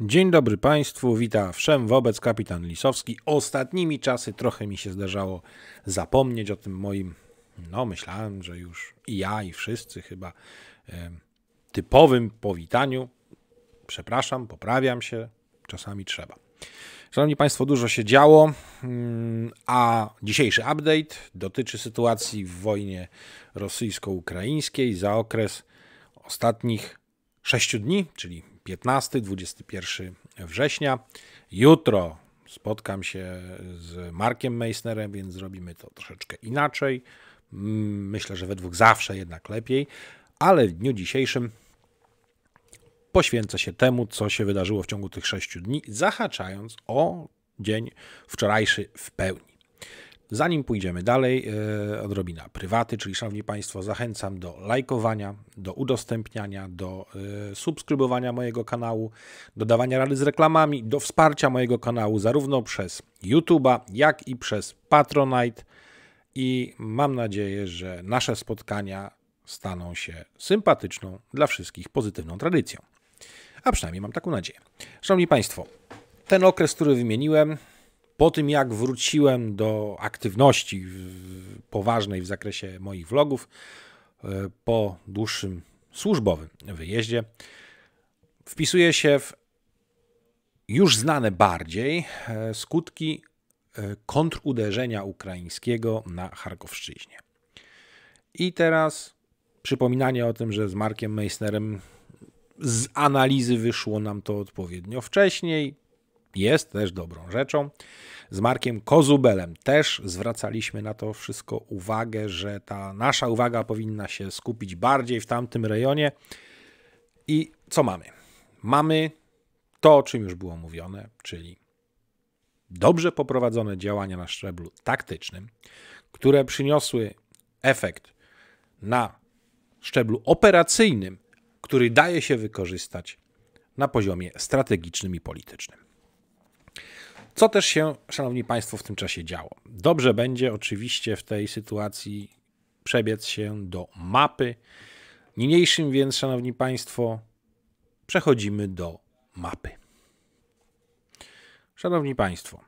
Dzień dobry Państwu, witam wszem wobec kapitan Lisowski. Ostatnimi czasy trochę mi się zdarzało zapomnieć o tym moim, no myślałem, że już i ja i wszyscy chyba typowym powitaniu. Przepraszam, poprawiam się, czasami trzeba. Szanowni Państwo, dużo się działo, mm, a dzisiejszy update dotyczy sytuacji w wojnie rosyjsko-ukraińskiej za okres ostatnich sześciu dni, czyli 15-21 września. Jutro spotkam się z Markiem Meissnerem, więc zrobimy to troszeczkę inaczej. Mm, myślę, że we dwóch zawsze jednak lepiej, ale w dniu dzisiejszym poświęcę się temu, co się wydarzyło w ciągu tych sześciu dni, zahaczając o dzień wczorajszy w pełni. Zanim pójdziemy dalej, e, odrobina prywaty, czyli Szanowni Państwo, zachęcam do lajkowania, do udostępniania, do e, subskrybowania mojego kanału, dodawania rady z reklamami, do wsparcia mojego kanału zarówno przez YouTube'a, jak i przez Patronite. I mam nadzieję, że nasze spotkania staną się sympatyczną dla wszystkich pozytywną tradycją. A przynajmniej mam taką nadzieję. Szanowni Państwo, ten okres, który wymieniłem, po tym jak wróciłem do aktywności poważnej w zakresie moich vlogów, e, po dłuższym służbowym wyjeździe, wpisuję się w już znane bardziej e, skutki e, kontruderzenia ukraińskiego na Charkowszczyźnie. I teraz przypominanie o tym, że z Markiem Meissnerem z analizy wyszło nam to odpowiednio wcześniej jest też dobrą rzeczą. Z Markiem Kozubelem też zwracaliśmy na to wszystko uwagę, że ta nasza uwaga powinna się skupić bardziej w tamtym rejonie. I co mamy? Mamy to, o czym już było mówione, czyli dobrze poprowadzone działania na szczeblu taktycznym, które przyniosły efekt na szczeblu operacyjnym, który daje się wykorzystać na poziomie strategicznym i politycznym. Co też się, szanowni państwo, w tym czasie działo? Dobrze będzie oczywiście w tej sytuacji przebiec się do mapy. Niniejszym więc, szanowni państwo, przechodzimy do mapy. Szanowni państwo,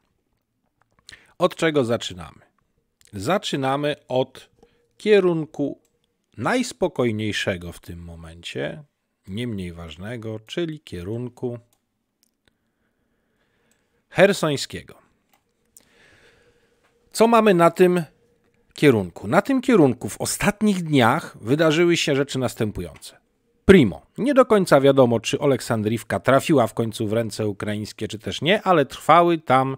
od czego zaczynamy? Zaczynamy od kierunku najspokojniejszego w tym momencie, nie mniej ważnego, czyli kierunku hersońskiego. Co mamy na tym kierunku? Na tym kierunku w ostatnich dniach wydarzyły się rzeczy następujące. Primo, nie do końca wiadomo, czy Aleksandriwka trafiła w końcu w ręce ukraińskie, czy też nie, ale trwały tam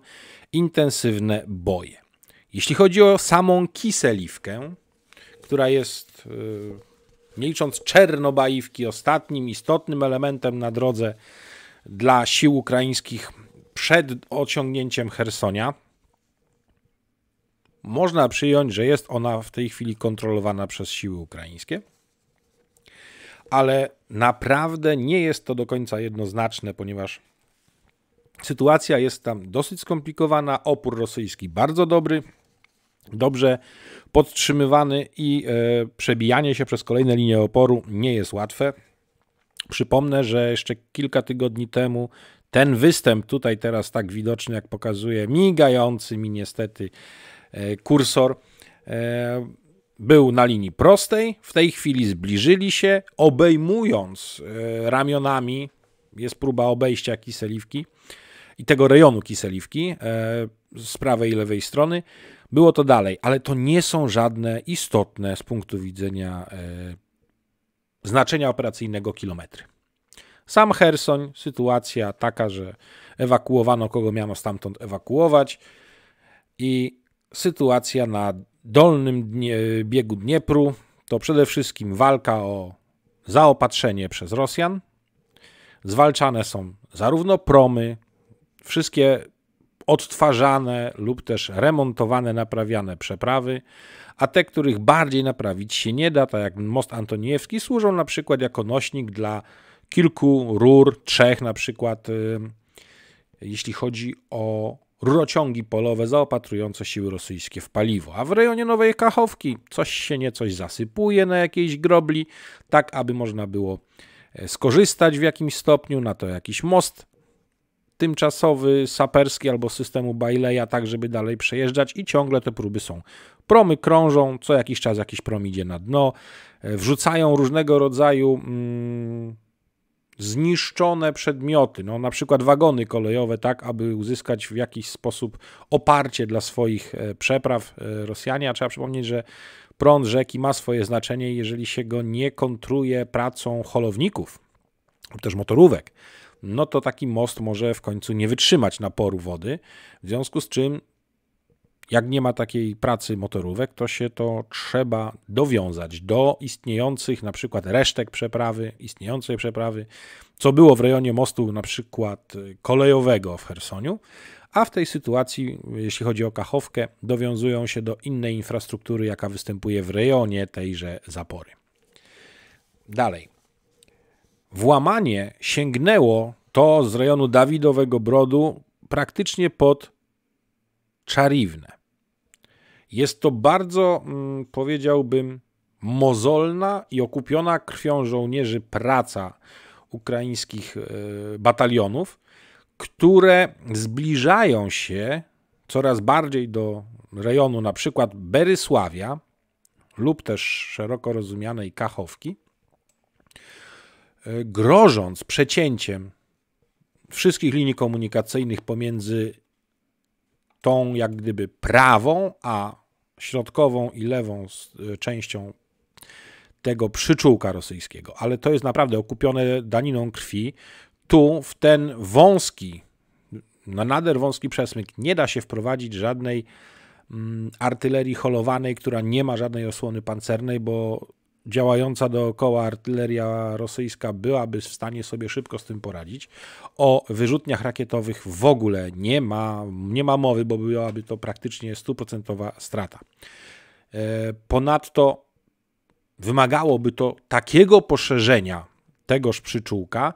intensywne boje. Jeśli chodzi o samą Kiseliwkę, która jest, nie y, licząc Czernobajówki, ostatnim istotnym elementem na drodze dla sił ukraińskich przed ociągnięciem Hersonia można przyjąć, że jest ona w tej chwili kontrolowana przez siły ukraińskie, ale naprawdę nie jest to do końca jednoznaczne, ponieważ sytuacja jest tam dosyć skomplikowana, opór rosyjski bardzo dobry, dobrze podtrzymywany i e, przebijanie się przez kolejne linie oporu nie jest łatwe. Przypomnę, że jeszcze kilka tygodni temu ten występ tutaj teraz tak widoczny, jak pokazuje migający mi niestety e, kursor, e, był na linii prostej, w tej chwili zbliżyli się, obejmując e, ramionami, jest próba obejścia kiseliwki i tego rejonu kiseliwki z prawej i lewej strony. Było to dalej, ale to nie są żadne istotne z punktu widzenia znaczenia operacyjnego kilometry. Sam Hersoń, sytuacja taka, że ewakuowano kogo miano stamtąd ewakuować i sytuacja na dolnym dnie, biegu Dniepru to przede wszystkim walka o zaopatrzenie przez Rosjan. Zwalczane są zarówno promy, wszystkie odtwarzane lub też remontowane, naprawiane przeprawy, a te, których bardziej naprawić się nie da, tak jak most Antoniewski, służą na przykład jako nośnik dla kilku rur, trzech na przykład, y, jeśli chodzi o rurociągi polowe zaopatrujące siły rosyjskie w paliwo. A w rejonie Nowej Kachowki coś się niecoś zasypuje na jakiejś grobli, tak aby można było e, skorzystać w jakimś stopniu, na to jakiś most tymczasowy, saperski albo systemu baileja tak żeby dalej przejeżdżać i ciągle te próby są. Promy krążą, co jakiś czas jakiś prom idzie na dno, e, wrzucają różnego rodzaju... Mm, zniszczone przedmioty, no na przykład wagony kolejowe, tak aby uzyskać w jakiś sposób oparcie dla swoich e, przepraw e, Rosjanie. A trzeba przypomnieć, że prąd rzeki ma swoje znaczenie, jeżeli się go nie kontruje pracą holowników lub też motorówek no to taki most może w końcu nie wytrzymać naporu wody, w związku z czym jak nie ma takiej pracy motorówek, to się to trzeba dowiązać do istniejących na przykład resztek przeprawy, istniejącej przeprawy, co było w rejonie mostu na przykład kolejowego w Hersoniu, a w tej sytuacji, jeśli chodzi o Kachowkę, dowiązują się do innej infrastruktury, jaka występuje w rejonie tejże zapory. Dalej. Włamanie sięgnęło to z rejonu Dawidowego Brodu praktycznie pod czariwne. Jest to bardzo, mm, powiedziałbym, mozolna i okupiona krwią żołnierzy praca ukraińskich e, batalionów, które zbliżają się coraz bardziej do rejonu na przykład Berysławia lub też szeroko rozumianej Kachowki, e, grożąc przecięciem wszystkich linii komunikacyjnych pomiędzy tą jak gdyby prawą, a środkową i lewą e, częścią tego przyczółka rosyjskiego. Ale to jest naprawdę okupione daniną krwi. Tu w ten wąski, na nader wąski przesmyk nie da się wprowadzić żadnej mm, artylerii holowanej, która nie ma żadnej osłony pancernej, bo działająca dookoła artyleria rosyjska byłaby w stanie sobie szybko z tym poradzić. O wyrzutniach rakietowych w ogóle nie ma, nie ma mowy, bo byłaby to praktycznie stuprocentowa strata. E, ponadto wymagałoby to takiego poszerzenia tegoż przyczółka,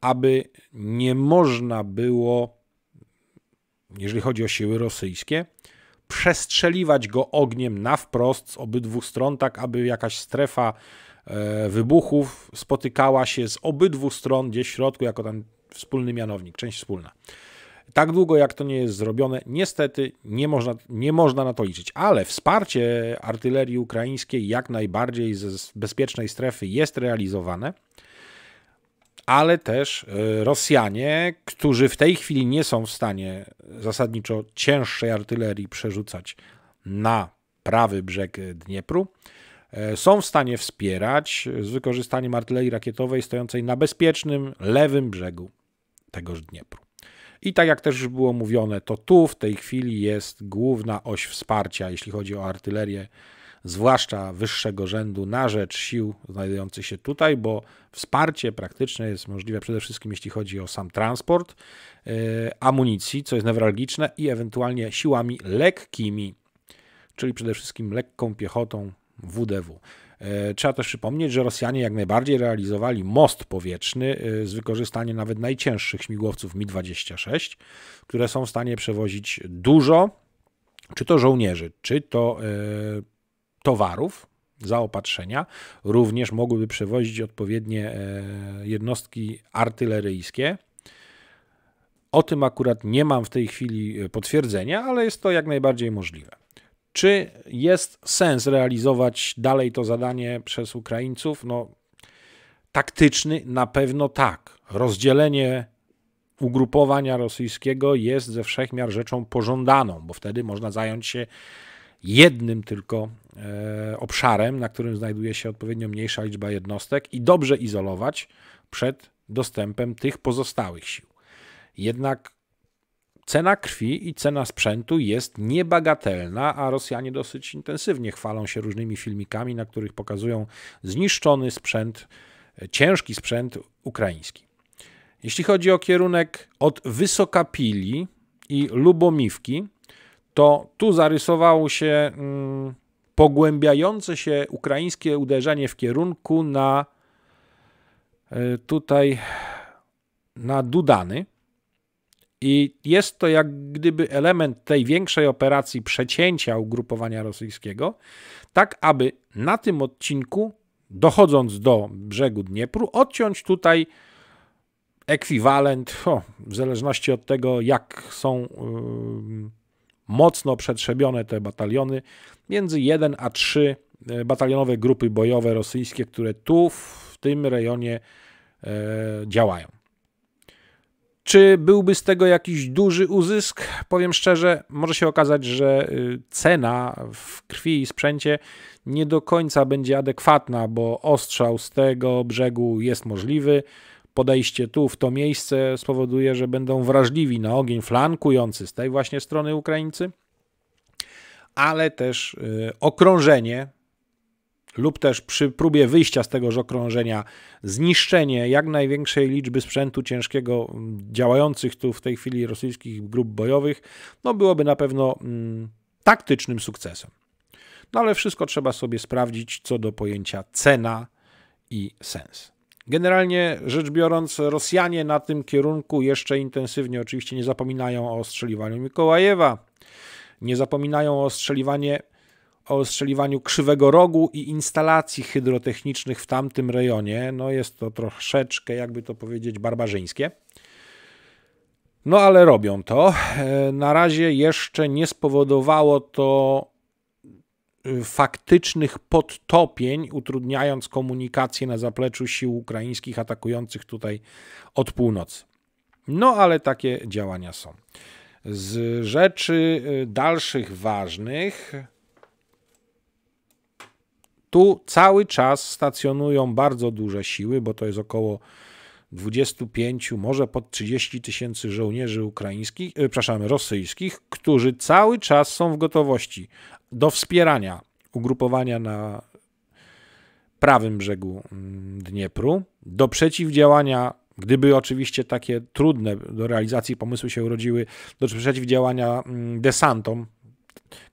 aby nie można było, jeżeli chodzi o siły rosyjskie, przestrzeliwać go ogniem na wprost z obydwu stron, tak aby jakaś strefa e, wybuchów spotykała się z obydwu stron gdzieś w środku, jako ten wspólny mianownik, część wspólna. Tak długo jak to nie jest zrobione, niestety nie można, nie można na to liczyć, ale wsparcie artylerii ukraińskiej jak najbardziej z bezpiecznej strefy jest realizowane ale też e, Rosjanie, którzy w tej chwili nie są w stanie zasadniczo cięższej artylerii przerzucać na prawy brzeg Dniepru, e, są w stanie wspierać z wykorzystaniem artylerii rakietowej stojącej na bezpiecznym lewym brzegu tegoż Dniepru. I tak jak też już było mówione, to tu w tej chwili jest główna oś wsparcia, jeśli chodzi o artylerię zwłaszcza wyższego rzędu, na rzecz sił znajdujących się tutaj, bo wsparcie praktyczne jest możliwe przede wszystkim, jeśli chodzi o sam transport e, amunicji, co jest newralgiczne, i ewentualnie siłami lekkimi, czyli przede wszystkim lekką piechotą WDW. E, trzeba też przypomnieć, że Rosjanie jak najbardziej realizowali most powietrzny e, z wykorzystaniem nawet najcięższych śmigłowców Mi-26, które są w stanie przewozić dużo, czy to żołnierzy, czy to towarów, zaopatrzenia, również mogłyby przewozić odpowiednie e, jednostki artyleryjskie. O tym akurat nie mam w tej chwili e, potwierdzenia, ale jest to jak najbardziej możliwe. Czy jest sens realizować dalej to zadanie przez Ukraińców? No, taktyczny na pewno tak. Rozdzielenie ugrupowania rosyjskiego jest ze wszechmiar rzeczą pożądaną, bo wtedy można zająć się jednym tylko E, obszarem, na którym znajduje się odpowiednio mniejsza liczba jednostek i dobrze izolować przed dostępem tych pozostałych sił. Jednak cena krwi i cena sprzętu jest niebagatelna, a Rosjanie dosyć intensywnie chwalą się różnymi filmikami, na których pokazują zniszczony sprzęt, e, ciężki sprzęt ukraiński. Jeśli chodzi o kierunek od Wysokapili i Lubomiwki, to tu zarysowało się mm, pogłębiające się ukraińskie uderzenie w kierunku na e, tutaj na Dudany. I jest to jak gdyby element tej większej operacji przecięcia ugrupowania rosyjskiego, tak aby na tym odcinku, dochodząc do brzegu Dniepru, odciąć tutaj ekwiwalent, o, w zależności od tego, jak są. Yy, mocno przetrzebione te bataliony, między 1 a 3 e, batalionowe grupy bojowe rosyjskie, które tu w tym rejonie e, działają. Czy byłby z tego jakiś duży uzysk? Powiem szczerze, może się okazać, że y, cena w krwi i sprzęcie nie do końca będzie adekwatna, bo ostrzał z tego brzegu jest możliwy podejście tu, w to miejsce spowoduje, że będą wrażliwi na ogień flankujący z tej właśnie strony Ukraińcy, ale też y, okrążenie lub też przy próbie wyjścia z tegoż okrążenia zniszczenie jak największej liczby sprzętu ciężkiego mm, działających tu w tej chwili rosyjskich grup bojowych, no byłoby na pewno mm, taktycznym sukcesem. No ale wszystko trzeba sobie sprawdzić co do pojęcia cena i sens. Generalnie rzecz biorąc, Rosjanie na tym kierunku jeszcze intensywnie oczywiście nie zapominają o ostrzeliwaniu Mikołajewa, nie zapominają o, o ostrzeliwaniu Krzywego Rogu i instalacji hydrotechnicznych w tamtym rejonie. No jest to troszeczkę, jakby to powiedzieć, barbarzyńskie. No ale robią to. E, na razie jeszcze nie spowodowało to faktycznych podtopień, utrudniając komunikację na zapleczu sił ukraińskich atakujących tutaj od północy. No ale takie działania są. Z rzeczy y, dalszych ważnych, tu cały czas stacjonują bardzo duże siły, bo to jest około 25, może pod 30 tysięcy żołnierzy ukraińskich, y, przepraszam, rosyjskich, którzy cały czas są w gotowości, do wspierania ugrupowania na prawym brzegu mm, Dniepru, do przeciwdziałania, gdyby oczywiście takie trudne do realizacji pomysły się urodziły, do przeciwdziałania mm, desantom,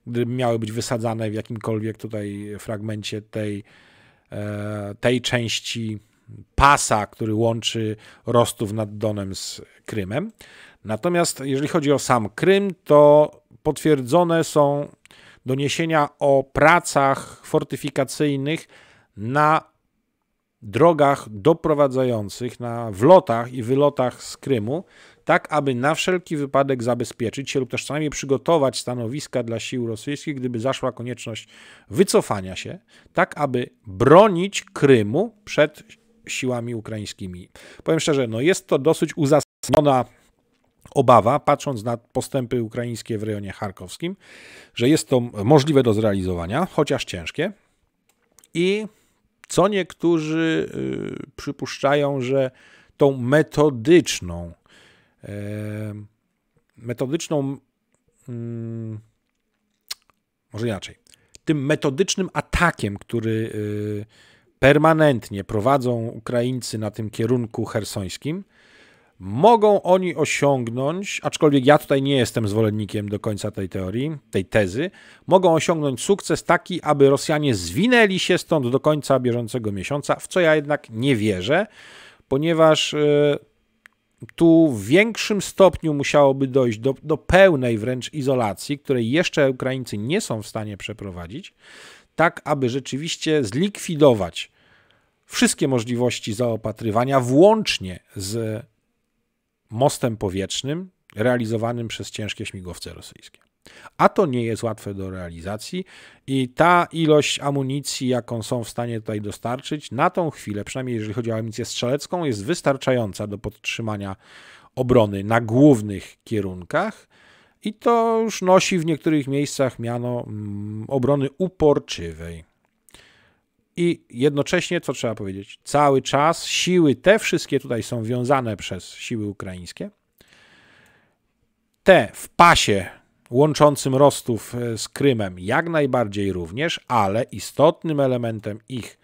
gdy miały być wysadzane w jakimkolwiek tutaj fragmencie tej, e, tej części pasa, który łączy Rostów nad Donem z Krymem. Natomiast jeżeli chodzi o sam Krym, to potwierdzone są doniesienia o pracach fortyfikacyjnych na drogach doprowadzających, na wlotach i wylotach z Krymu, tak aby na wszelki wypadek zabezpieczyć się lub też co najmniej przygotować stanowiska dla sił rosyjskich, gdyby zaszła konieczność wycofania się, tak aby bronić Krymu przed siłami ukraińskimi. Powiem szczerze, no jest to dosyć uzasadniona obawa, patrząc na postępy ukraińskie w rejonie charkowskim, że jest to możliwe do zrealizowania, chociaż ciężkie. I co niektórzy y, przypuszczają, że tą metodyczną, y, metodyczną, mm, może inaczej, tym metodycznym atakiem, który y, permanentnie prowadzą Ukraińcy na tym kierunku hersońskim, mogą oni osiągnąć, aczkolwiek ja tutaj nie jestem zwolennikiem do końca tej teorii, tej tezy, mogą osiągnąć sukces taki, aby Rosjanie zwinęli się stąd do końca bieżącego miesiąca, w co ja jednak nie wierzę, ponieważ e, tu w większym stopniu musiałoby dojść do, do pełnej wręcz izolacji, której jeszcze Ukraińcy nie są w stanie przeprowadzić, tak aby rzeczywiście zlikwidować wszystkie możliwości zaopatrywania, włącznie z mostem powietrznym realizowanym przez ciężkie śmigłowce rosyjskie. A to nie jest łatwe do realizacji i ta ilość amunicji, jaką są w stanie tutaj dostarczyć, na tą chwilę, przynajmniej jeżeli chodzi o amunicję strzelecką, jest wystarczająca do podtrzymania obrony na głównych kierunkach. I to już nosi w niektórych miejscach miano mm, obrony uporczywej i jednocześnie, co trzeba powiedzieć, cały czas siły te wszystkie tutaj są wiązane przez siły ukraińskie. Te w pasie łączącym Rostów e, z Krymem jak najbardziej również, ale istotnym elementem ich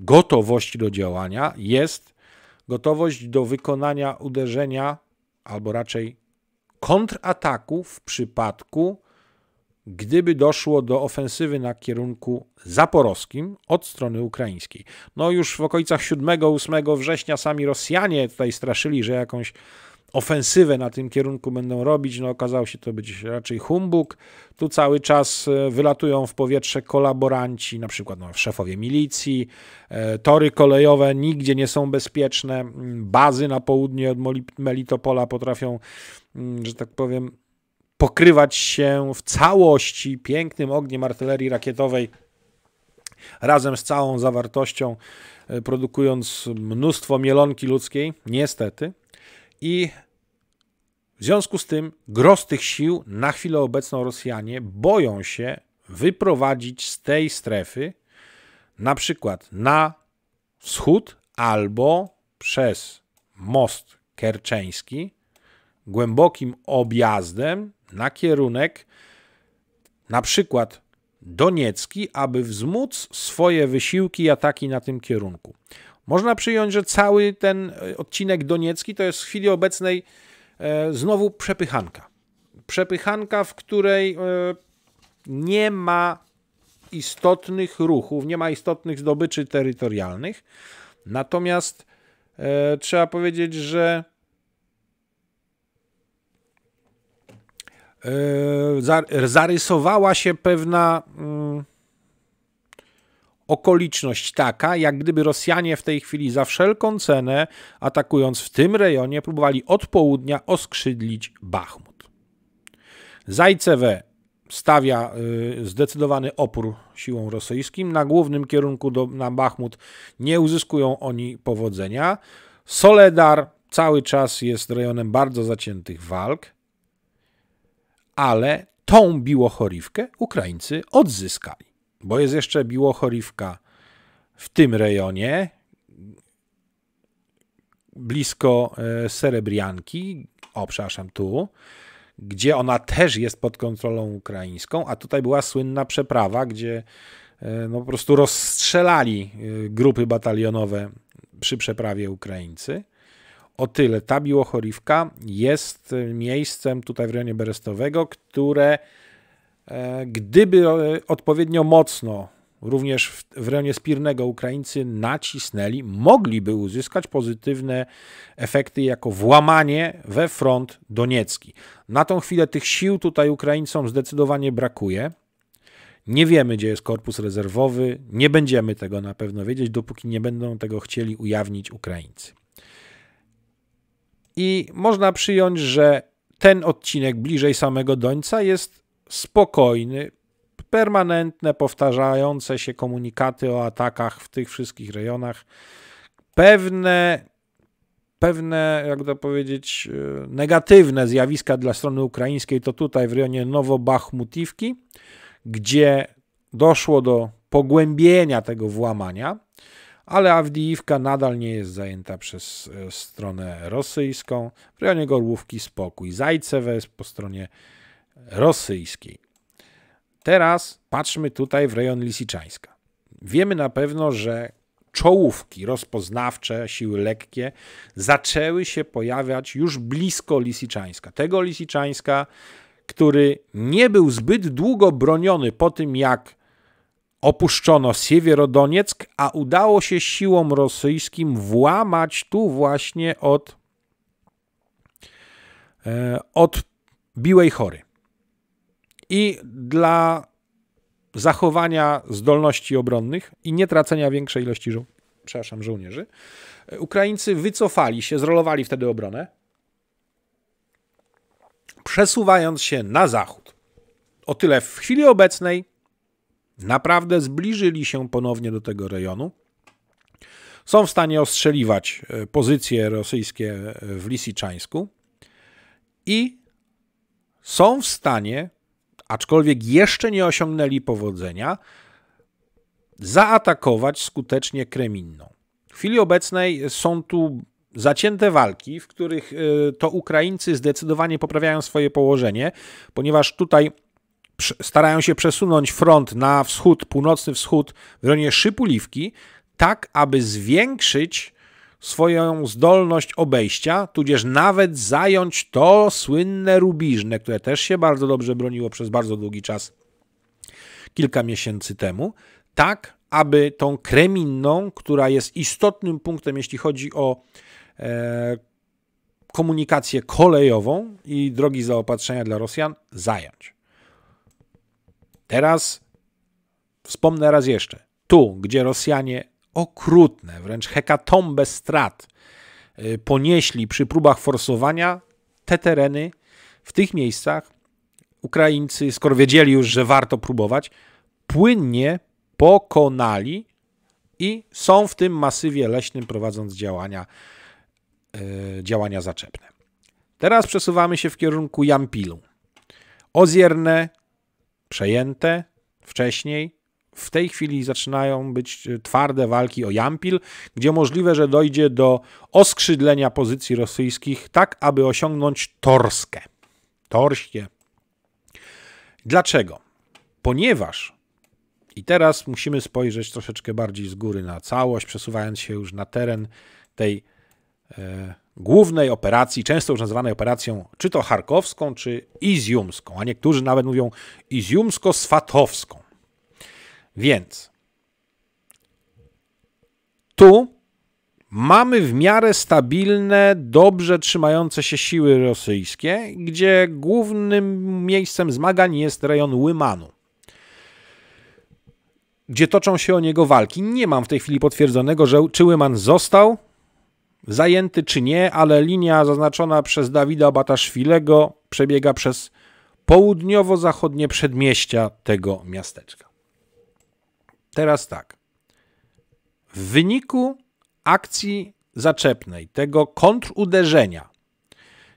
gotowości do działania jest gotowość do wykonania uderzenia albo raczej kontrataku w przypadku gdyby doszło do ofensywy na kierunku zaporowskim od strony ukraińskiej. No już w okolicach 7-8 września sami Rosjanie tutaj straszyli, że jakąś ofensywę na tym kierunku będą robić, no okazało się to być raczej humbug. Tu cały czas e, wylatują w powietrze kolaboranci, na przykład no, szefowie milicji, e, tory kolejowe nigdzie nie są bezpieczne, mm, bazy na południe od Melitopola potrafią, mm, że tak powiem, pokrywać się w całości pięknym ogniem artylerii rakietowej razem z całą zawartością, e, produkując mnóstwo mielonki ludzkiej, niestety. I w związku z tym gros tych sił na chwilę obecną Rosjanie boją się wyprowadzić z tej strefy na przykład na wschód albo przez most kerczeński głębokim objazdem na kierunek na przykład Doniecki, aby wzmóc swoje wysiłki i ataki na tym kierunku. Można przyjąć, że cały ten e, odcinek Doniecki to jest w chwili obecnej e, znowu przepychanka. Przepychanka, w której e, nie ma istotnych ruchów, nie ma istotnych zdobyczy terytorialnych. Natomiast trzeba powiedzieć, że E, zarysowała się pewna mm, okoliczność taka, jak gdyby Rosjanie w tej chwili za wszelką cenę, atakując w tym rejonie, próbowali od południa oskrzydlić Bachmut. Zajcewe stawia y, zdecydowany opór siłom rosyjskim. Na głównym kierunku do, na Bachmut nie uzyskują oni powodzenia. Soledar cały czas jest rejonem bardzo zaciętych walk ale tą biłochorywkę Ukraińcy odzyskali, bo jest jeszcze biłochorywka w tym rejonie, blisko e, Serebrianki, o przepraszam, tu, gdzie ona też jest pod kontrolą ukraińską, a tutaj była słynna przeprawa, gdzie e, no, po prostu rozstrzelali e, grupy batalionowe przy przeprawie Ukraińcy. O tyle ta biłochorywka jest e, miejscem tutaj w rejonie Berestowego, które e, gdyby e, odpowiednio mocno również w, w rejonie Spirnego Ukraińcy nacisnęli, mogliby uzyskać pozytywne efekty jako włamanie we front Doniecki. Na tą chwilę tych sił tutaj Ukraińcom zdecydowanie brakuje. Nie wiemy, gdzie jest korpus rezerwowy, nie będziemy tego na pewno wiedzieć, dopóki nie będą tego chcieli ujawnić Ukraińcy. I można przyjąć, że ten odcinek bliżej samego Dońca jest spokojny, permanentne, powtarzające się komunikaty o atakach w tych wszystkich rejonach, pewne, pewne, jak to powiedzieć, e, negatywne zjawiska dla strony ukraińskiej to tutaj w rejonie Nowobachmutiwki, gdzie doszło do pogłębienia tego włamania ale Avdiivka nadal nie jest zajęta przez e, stronę rosyjską. W rejonie Gorłówki spokój. Zajcewe jest po stronie rosyjskiej. Teraz patrzmy tutaj w rejon Lisiczańska. Wiemy na pewno, że czołówki rozpoznawcze, siły lekkie zaczęły się pojawiać już blisko Lisiczańska. Tego Lisiczańska, który nie był zbyt długo broniony po tym, jak Opuszczono Siewierodonieck, a udało się siłom rosyjskim włamać tu właśnie od, e, od Biłej Chory. I dla zachowania zdolności obronnych i nie tracenia większej ilości żo przepraszam, żołnierzy, e, Ukraińcy wycofali się, zrolowali wtedy obronę, przesuwając się na zachód. O tyle w chwili obecnej naprawdę zbliżyli się ponownie do tego rejonu. Są w stanie ostrzeliwać e, pozycje rosyjskie e, w Lisiczańsku i są w stanie, aczkolwiek jeszcze nie osiągnęli powodzenia, zaatakować skutecznie Kreminną. W chwili obecnej są tu zacięte walki, w których e, to Ukraińcy zdecydowanie poprawiają swoje położenie, ponieważ tutaj starają się przesunąć front na wschód, północny wschód w rejonie Szypuliwki, tak aby zwiększyć swoją zdolność obejścia, tudzież nawet zająć to słynne rubiżne, które też się bardzo dobrze broniło przez bardzo długi czas, kilka miesięcy temu, tak aby tą kreminną, która jest istotnym punktem, jeśli chodzi o e, komunikację kolejową i drogi zaopatrzenia dla Rosjan, zająć. Teraz wspomnę raz jeszcze. Tu, gdzie Rosjanie okrutne, wręcz hekatombę strat y, ponieśli przy próbach forsowania, te tereny w tych miejscach Ukraińcy, skoro wiedzieli już, że warto próbować, płynnie pokonali i są w tym masywie leśnym, prowadząc działania, y, działania zaczepne. Teraz przesuwamy się w kierunku Jampilu. Ozierne przejęte wcześniej. W tej chwili zaczynają być e, twarde walki o Jampil, gdzie możliwe, że dojdzie do oskrzydlenia pozycji rosyjskich, tak aby osiągnąć Torskę. Torskie. Dlaczego? Ponieważ i teraz musimy spojrzeć troszeczkę bardziej z góry na całość, przesuwając się już na teren tej e, głównej operacji, często już nazywanej operacją czy to charkowską, czy izjumską, a niektórzy nawet mówią izjumsko-swatowską. Więc tu mamy w miarę stabilne, dobrze trzymające się siły rosyjskie, gdzie głównym miejscem zmagań jest rejon Łymanu gdzie toczą się o niego walki. Nie mam w tej chwili potwierdzonego, że czy Łyman został Zajęty czy nie, ale linia zaznaczona przez Dawida Bataszwilego przebiega przez południowo-zachodnie przedmieścia tego miasteczka. Teraz tak. W wyniku akcji zaczepnej, tego kontruderzenia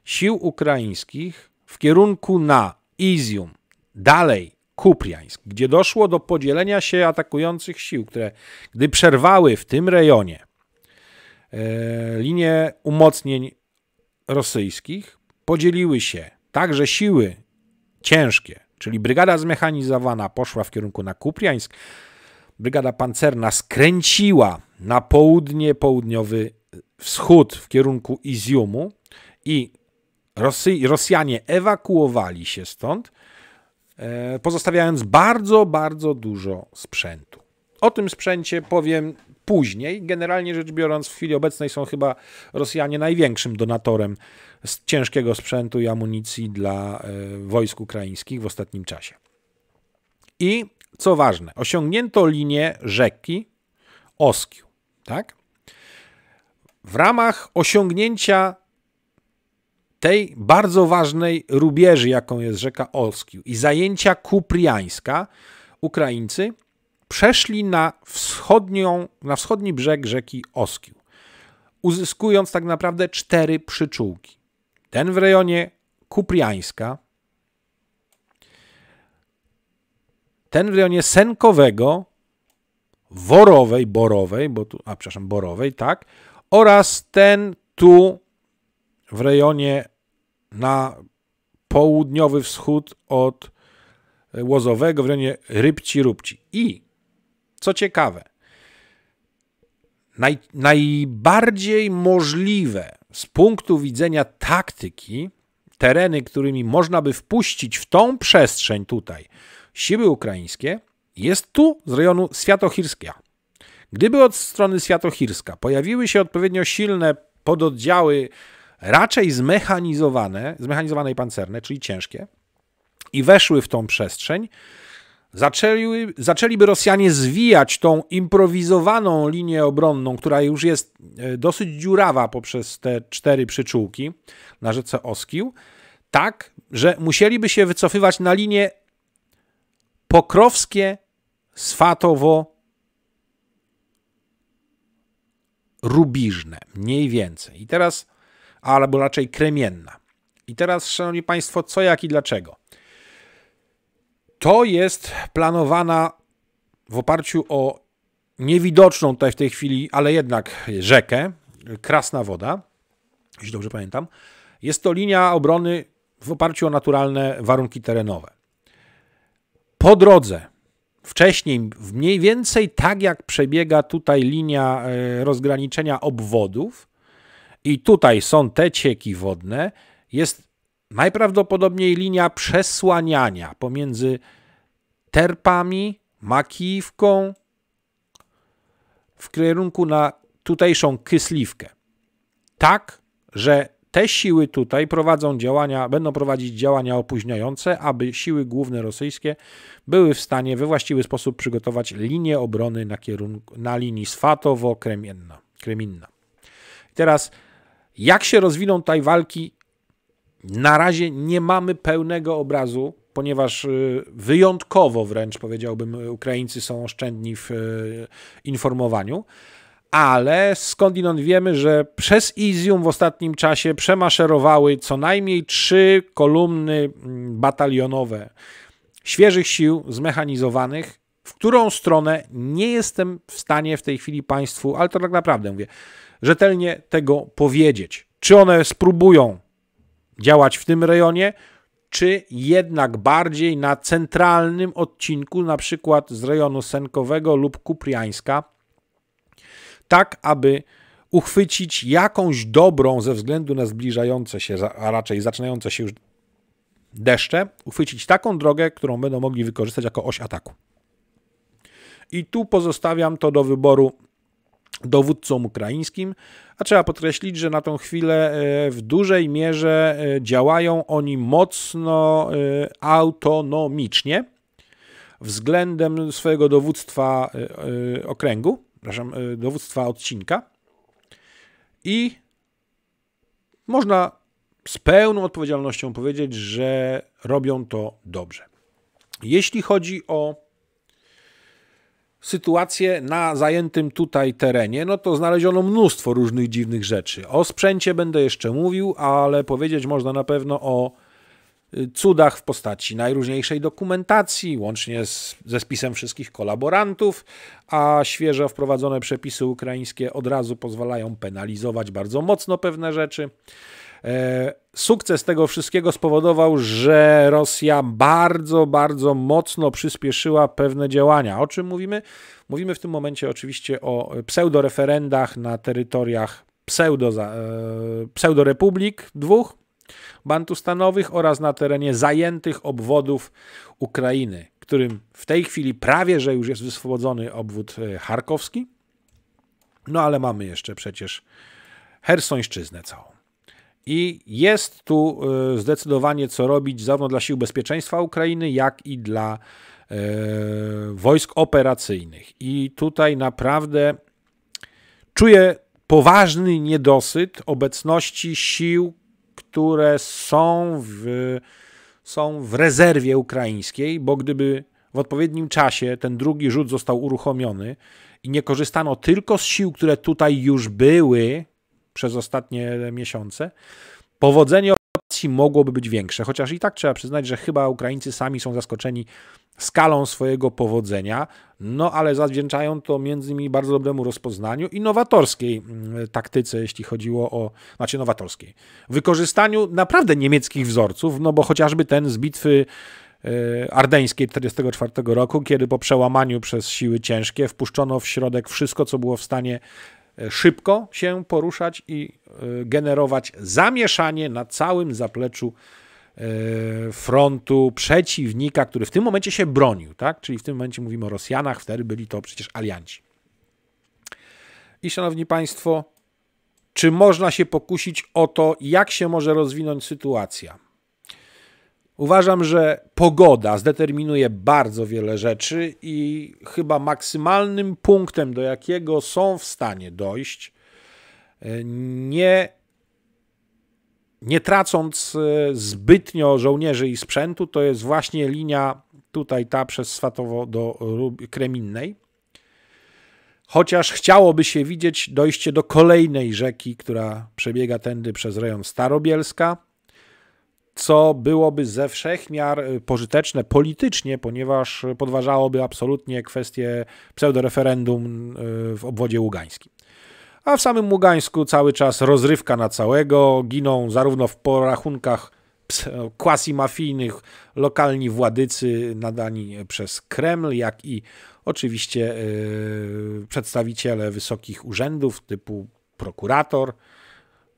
sił ukraińskich w kierunku na Izium, dalej Kupriańsk, gdzie doszło do podzielenia się atakujących sił, które gdy przerwały w tym rejonie E, linie umocnień rosyjskich podzieliły się także siły ciężkie, czyli brygada zmechanizowana poszła w kierunku na Kupriańsk, brygada pancerna skręciła na południe, południowy wschód w kierunku Iziumu i Rosy, Rosjanie ewakuowali się stąd, e, pozostawiając bardzo, bardzo dużo sprzętu. O tym sprzęcie powiem później. Generalnie rzecz biorąc, w chwili obecnej są chyba Rosjanie największym donatorem ciężkiego sprzętu i amunicji dla e, wojsk ukraińskich w ostatnim czasie. I co ważne, osiągnięto linię rzeki Oskiu, tak? W ramach osiągnięcia tej bardzo ważnej rubieży, jaką jest rzeka Oskiu i zajęcia Kupriańska, Ukraińcy przeszli na, wschodnią, na wschodni brzeg rzeki Oskił, uzyskując tak naprawdę cztery przyczółki. Ten w rejonie Kupriańska, ten w rejonie Senkowego, Worowej, Borowej, bo tu, a przepraszam, Borowej, tak, oraz ten tu w rejonie na południowy wschód od Łozowego, w rejonie Rybci-Rubci. I co ciekawe, naj, najbardziej możliwe z punktu widzenia taktyki tereny, którymi można by wpuścić w tą przestrzeń tutaj siły ukraińskie, jest tu z rejonu Światochirska. Gdyby od strony Światochirska pojawiły się odpowiednio silne pododdziały, raczej zmechanizowane, zmechanizowane i pancerne, czyli ciężkie, i weszły w tą przestrzeń, Zaczęli, zaczęliby Rosjanie zwijać tą improwizowaną linię obronną, która już jest e, dosyć dziurawa poprzez te cztery przyczółki na rzece Oskił, tak, że musieliby się wycofywać na linie pokrowskie, swatowo, rubiżne, mniej więcej. I teraz, albo raczej kremienna. I teraz, szanowni państwo, co, jak i dlaczego? To jest planowana w oparciu o niewidoczną tutaj w tej chwili, ale jednak rzekę, Krasna Woda, jeśli dobrze pamiętam. Jest to linia obrony w oparciu o naturalne warunki terenowe. Po drodze, wcześniej, mniej więcej tak jak przebiega tutaj linia e, rozgraniczenia obwodów, i tutaj są te cieki wodne, jest Najprawdopodobniej linia przesłaniania pomiędzy terpami, Makiwką w kierunku na tutejszą kysliwkę. Tak, że te siły tutaj prowadzą działania, będą prowadzić działania opóźniające, aby siły główne rosyjskie były w stanie we właściwy sposób przygotować linię obrony na, kierunku, na linii Swatowo-Kreminna. Teraz, jak się rozwiną tutaj walki, na razie nie mamy pełnego obrazu, ponieważ y, wyjątkowo wręcz powiedziałbym, Ukraińcy są oszczędni w y, informowaniu. Ale skądinąd wiemy, że przez Izium w ostatnim czasie przemaszerowały co najmniej trzy kolumny mm, batalionowe świeżych sił zmechanizowanych, w którą stronę nie jestem w stanie w tej chwili Państwu, ale to tak naprawdę mówię, rzetelnie tego powiedzieć. Czy one spróbują działać w tym rejonie, czy jednak bardziej na centralnym odcinku, na przykład z rejonu Senkowego lub Kupriańska, tak aby uchwycić jakąś dobrą ze względu na zbliżające się, a raczej zaczynające się już deszcze, uchwycić taką drogę, którą będą mogli wykorzystać jako oś ataku. I tu pozostawiam to do wyboru dowódcom ukraińskim, a trzeba podkreślić, że na tą chwilę e, w dużej mierze e, działają oni mocno e, autonomicznie względem swojego dowództwa okręgu, przepraszam, dowództwa odcinka i można z pełną odpowiedzialnością powiedzieć, że robią to dobrze. Jeśli chodzi o sytuację na zajętym tutaj terenie, no to znaleziono mnóstwo różnych dziwnych rzeczy. O sprzęcie będę jeszcze mówił, ale powiedzieć można na pewno o y, cudach w postaci najróżniejszej dokumentacji, łącznie z, ze spisem wszystkich kolaborantów, a świeżo wprowadzone przepisy ukraińskie od razu pozwalają penalizować bardzo mocno pewne rzeczy. E, sukces tego wszystkiego spowodował, że Rosja bardzo, bardzo mocno przyspieszyła pewne działania. O czym mówimy? Mówimy w tym momencie oczywiście o pseudoreferendach na terytoriach pseudo, e, pseudorepublik dwóch bantustanowych oraz na terenie zajętych obwodów Ukrainy, którym w tej chwili prawie, że już jest wyswobodzony obwód e, charkowski. No ale mamy jeszcze przecież Hersońszczyznę całą. I jest tu e, zdecydowanie co robić zarówno dla sił bezpieczeństwa Ukrainy, jak i dla e, wojsk operacyjnych. I tutaj naprawdę czuję poważny niedosyt obecności sił, które są w, są w rezerwie ukraińskiej, bo gdyby w odpowiednim czasie ten drugi rzut został uruchomiony i nie korzystano tylko z sił, które tutaj już były, przez ostatnie miesiące, powodzenie operacji mogłoby być większe, chociaż i tak trzeba przyznać, że chyba Ukraińcy sami są zaskoczeni skalą swojego powodzenia, no ale zawdzięczają to między innymi bardzo dobremu rozpoznaniu i nowatorskiej mm, taktyce, jeśli chodziło o, znaczy nowatorskiej, wykorzystaniu naprawdę niemieckich wzorców, no bo chociażby ten z bitwy e, ardeńskiej 1944 roku, kiedy po przełamaniu przez siły ciężkie wpuszczono w środek wszystko, co było w stanie E, szybko się poruszać i e, generować zamieszanie na całym zapleczu e, frontu przeciwnika, który w tym momencie się bronił, tak? Czyli w tym momencie mówimy o Rosjanach, wtedy byli to przecież alianci. I szanowni państwo, czy można się pokusić o to, jak się może rozwinąć sytuacja? Uważam, że pogoda zdeterminuje bardzo wiele rzeczy i chyba maksymalnym punktem, do jakiego są w stanie dojść, e, nie, nie tracąc e, zbytnio żołnierzy i sprzętu, to jest właśnie linia tutaj ta przez Swatowo do Kreminnej. Chociaż chciałoby się widzieć dojście do kolejnej rzeki, która przebiega tędy przez rejon Starobielska, co byłoby ze wszechmiar y, pożyteczne politycznie, ponieważ podważałoby absolutnie kwestię pseudoreferendum y, w obwodzie ługańskim. A w samym Ługańsku cały czas rozrywka na całego, giną zarówno w porachunkach quasi mafijnych lokalni władcy nadani przez Kreml, jak i oczywiście yy, przedstawiciele wysokich urzędów typu prokurator,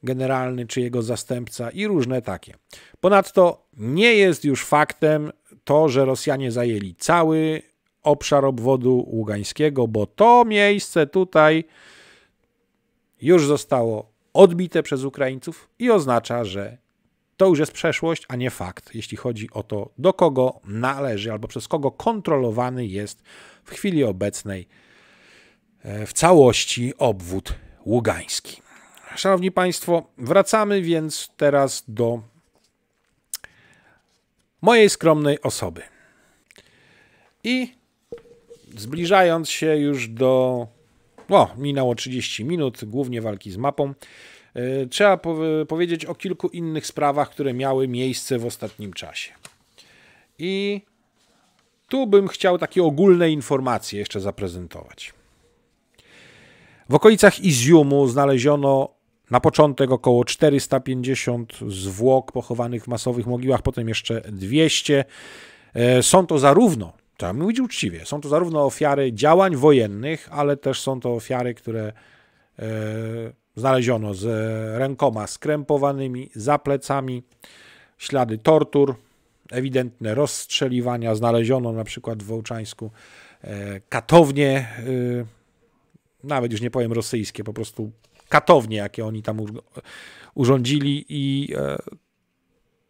generalny czy jego zastępca i różne takie. Ponadto nie jest już faktem to, że Rosjanie zajęli cały obszar obwodu ługańskiego, bo to miejsce tutaj już zostało odbite przez Ukraińców i oznacza, że to już jest przeszłość, a nie fakt, jeśli chodzi o to, do kogo należy albo przez kogo kontrolowany jest w chwili obecnej e, w całości obwód ługański. Szanowni Państwo, wracamy więc teraz do mojej skromnej osoby. I zbliżając się już do. O, minęło 30 minut, głównie walki z mapą. E, trzeba powiedzieć o kilku innych sprawach, które miały miejsce w ostatnim czasie. I tu bym chciał takie ogólne informacje jeszcze zaprezentować. W okolicach Iziumu znaleziono na początek około 450 zwłok pochowanych w masowych mogiłach, potem jeszcze 200. E, są to zarówno, trzeba mówić uczciwie, są to zarówno ofiary działań wojennych, ale też są to ofiary, które e, znaleziono z rękoma skrępowanymi, za plecami, ślady tortur, ewidentne rozstrzeliwania. Znaleziono na przykład w Wołczańsku e, katownie, nawet już nie powiem rosyjskie, po prostu katownie, jakie oni tam urządzili i e,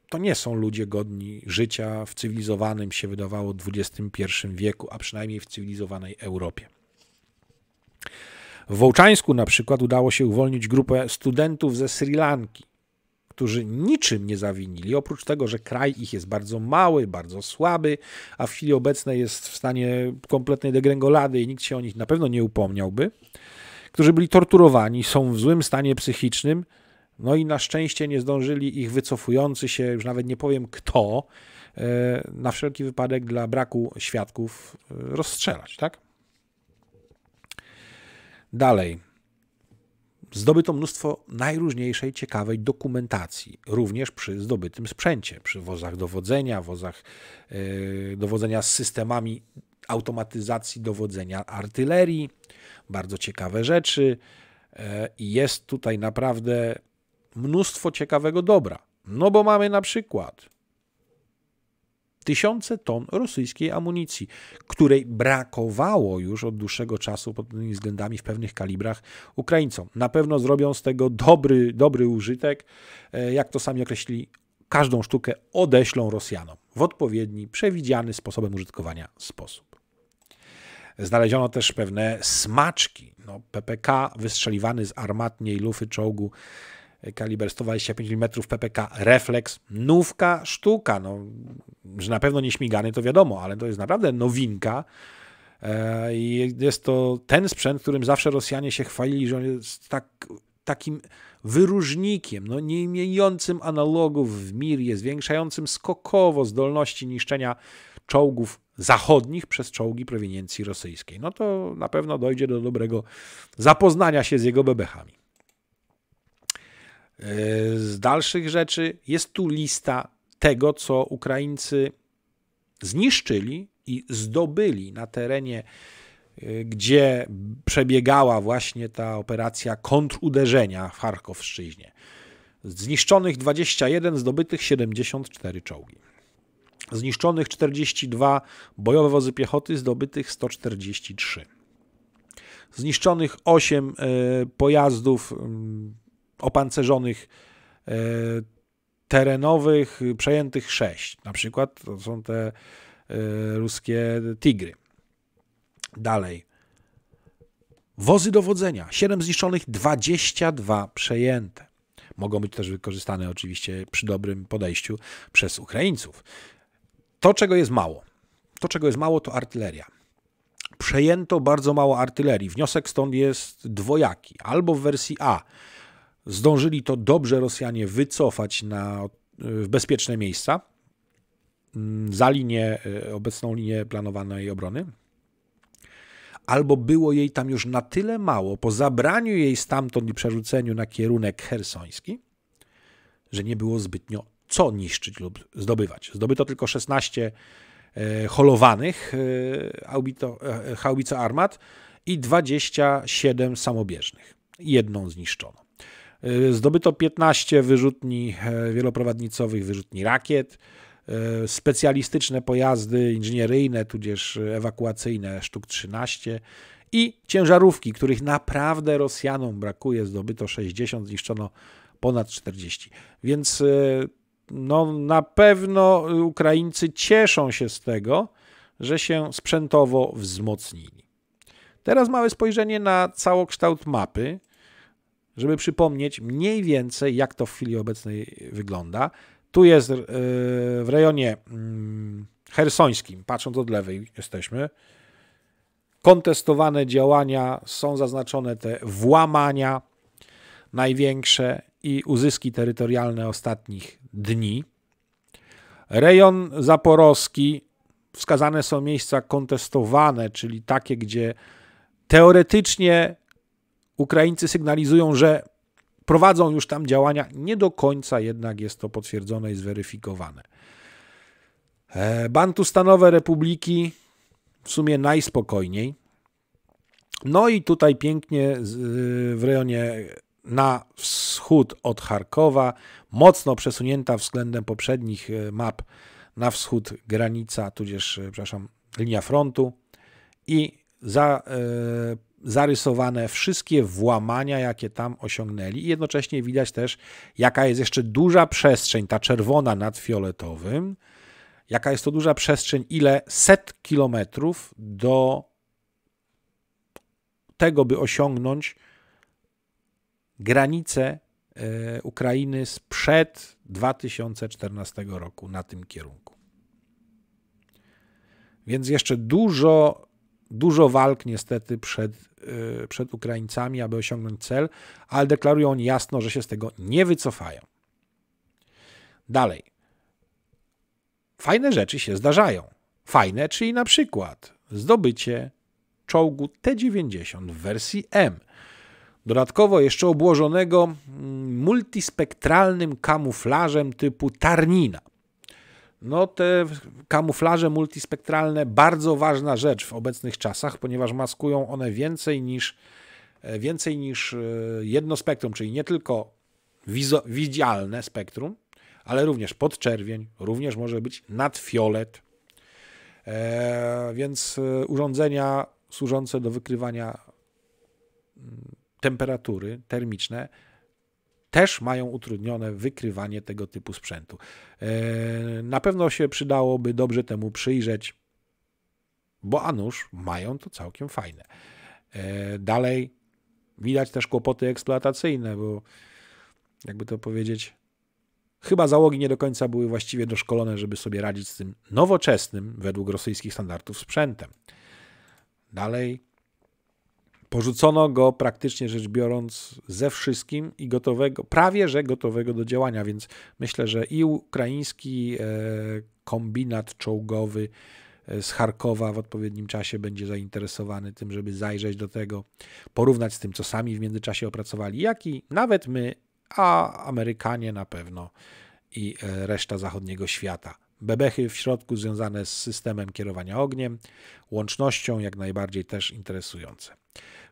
to nie są ludzie godni życia w cywilizowanym się wydawało XXI wieku, a przynajmniej w cywilizowanej Europie. W Wołczańsku na przykład udało się uwolnić grupę studentów ze Sri Lanki, którzy niczym nie zawinili, oprócz tego, że kraj ich jest bardzo mały, bardzo słaby, a w chwili obecnej jest w stanie kompletnej degrengolady i nikt się o nich na pewno nie upomniałby którzy byli torturowani, są w złym stanie psychicznym, no i na szczęście nie zdążyli ich wycofujący się, już nawet nie powiem kto, e, na wszelki wypadek dla braku świadków e, rozstrzelać, tak? Dalej. Zdobyto mnóstwo najróżniejszej ciekawej dokumentacji, również przy zdobytym sprzęcie, przy wozach dowodzenia, wozach e, dowodzenia z systemami automatyzacji dowodzenia artylerii, bardzo ciekawe rzeczy. E, I jest tutaj naprawdę mnóstwo ciekawego dobra. No bo mamy na przykład tysiące ton rosyjskiej amunicji, której brakowało już od dłuższego czasu pod tymi względami w pewnych kalibrach Ukraińcom. Na pewno zrobią z tego dobry, dobry użytek, e, jak to sami określili, każdą sztukę odeślą Rosjanom w odpowiedni, przewidziany sposobem użytkowania sposób. Znaleziono też pewne smaczki. No, PPK wystrzeliwany z armatniej lufy czołgu e, kaliber 125 mm PPK refleks, nówka sztuka, no, że na pewno nie śmigany to wiadomo, ale to jest naprawdę nowinka e, i jest to ten sprzęt, którym zawsze Rosjanie się chwalili, że on jest tak, takim wyróżnikiem, no, nie imiejącym analogów w mir, zwiększającym skokowo zdolności niszczenia czołgów zachodnich przez czołgi proweniencji rosyjskiej. No to na pewno dojdzie do dobrego zapoznania się z jego bebechami. E, z dalszych rzeczy jest tu lista tego, co Ukraińcy zniszczyli i zdobyli na terenie, e, gdzie przebiegała właśnie ta operacja kontruderzenia w Charkowszczyźnie. Zniszczonych 21, zdobytych 74 czołgi. Zniszczonych 42 bojowe wozy piechoty, zdobytych 143. Zniszczonych 8 e, pojazdów mm, opancerzonych e, terenowych, przejętych 6. Na przykład to są te e, ruskie tigry. Dalej. Wozy dowodzenia. 7 zniszczonych, 22 przejęte. Mogą być też wykorzystane oczywiście przy dobrym podejściu przez Ukraińców. To, czego jest mało, to, czego jest mało, to artyleria. Przejęto bardzo mało artylerii. Wniosek stąd jest dwojaki. Albo w wersji A zdążyli to dobrze Rosjanie wycofać na, w bezpieczne miejsca mm, za linię, e, obecną linię planowanej obrony, albo było jej tam już na tyle mało po zabraniu jej stamtąd i przerzuceniu na kierunek hersoński, że nie było zbytnio co niszczyć lub zdobywać. Zdobyto tylko 16 e, holowanych e, e, haubico armat i 27 samobieżnych. Jedną zniszczono. Zdobyto 15 wyrzutni wieloprowadnicowych, wyrzutni rakiet, specjalistyczne pojazdy inżynieryjne, tudzież ewakuacyjne, sztuk 13 i ciężarówki, których naprawdę Rosjanom brakuje. Zdobyto 60, zniszczono ponad 40. Więc no, na pewno y, Ukraińcy cieszą się z tego, że się sprzętowo wzmocnili. Teraz małe spojrzenie na całokształt mapy, żeby przypomnieć mniej więcej, jak to w chwili obecnej wygląda. Tu jest yy, w rejonie yy, hersońskim, patrząc od lewej jesteśmy, kontestowane działania, są zaznaczone te włamania największe i uzyski terytorialne ostatnich dni. Rejon zaporowski, wskazane są miejsca kontestowane, czyli takie, gdzie teoretycznie Ukraińcy sygnalizują, że prowadzą już tam działania. Nie do końca jednak jest to potwierdzone i zweryfikowane. E, Bantustanowe republiki w sumie najspokojniej. No i tutaj pięknie y, w rejonie na wschód od Charkowa, mocno przesunięta względem poprzednich e, map na wschód granica, tudzież, e, przepraszam, linia frontu i za, y, zarysowane wszystkie włamania, jakie tam osiągnęli i jednocześnie widać też, jaka jest jeszcze duża przestrzeń, ta czerwona nad fioletowym, jaka jest to duża przestrzeń, ile set kilometrów do tego, by osiągnąć granice e, Ukrainy sprzed 2014 roku na tym kierunku. Więc jeszcze dużo, dużo walk niestety przed, e, przed Ukraińcami, aby osiągnąć cel, ale deklarują oni jasno, że się z tego nie wycofają. Dalej. Fajne rzeczy się zdarzają. Fajne, czyli na przykład zdobycie czołgu T-90 w wersji M – Dodatkowo jeszcze obłożonego mm, multispektralnym kamuflażem typu tarnina. No te kamuflaże multispektralne bardzo ważna rzecz w obecnych czasach, ponieważ maskują one więcej niż, e, więcej niż e, jedno spektrum, czyli nie tylko widzialne spektrum, ale również podczerwień, również może być nadfiolet. E, więc e, urządzenia służące do wykrywania mm, temperatury termiczne też mają utrudnione wykrywanie tego typu sprzętu. E, na pewno się przydałoby dobrze temu przyjrzeć, bo a mają to całkiem fajne. E, dalej widać też kłopoty eksploatacyjne, bo jakby to powiedzieć, chyba załogi nie do końca były właściwie doszkolone, żeby sobie radzić z tym nowoczesnym, według rosyjskich standardów, sprzętem. Dalej Porzucono go praktycznie rzecz biorąc ze wszystkim i gotowego, prawie że gotowego do działania, więc myślę, że i ukraiński e, kombinat czołgowy e, z Charkowa w odpowiednim czasie będzie zainteresowany tym, żeby zajrzeć do tego, porównać z tym, co sami w międzyczasie opracowali, jak i nawet my, a Amerykanie na pewno i e, reszta zachodniego świata. Bebechy w środku związane z systemem kierowania ogniem, łącznością jak najbardziej też interesujące.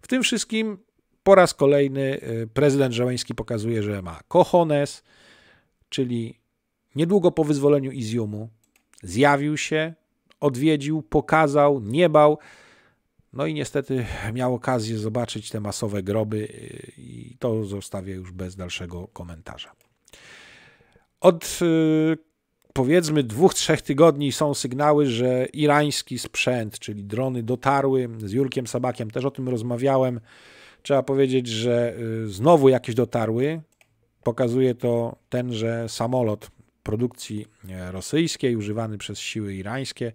W tym wszystkim po raz kolejny y, prezydent Żeleński pokazuje, że ma kochones, czyli niedługo po wyzwoleniu Iziumu zjawił się, odwiedził, pokazał, nie bał. No i niestety miał okazję zobaczyć te masowe groby y, i to zostawię już bez dalszego komentarza. Od y, powiedzmy dwóch, trzech tygodni są sygnały, że irański sprzęt, czyli drony dotarły. Z Jurkiem Sabakiem też o tym rozmawiałem. Trzeba powiedzieć, że y, znowu jakieś dotarły. Pokazuje to tenże samolot produkcji e, rosyjskiej, używany przez siły irańskie,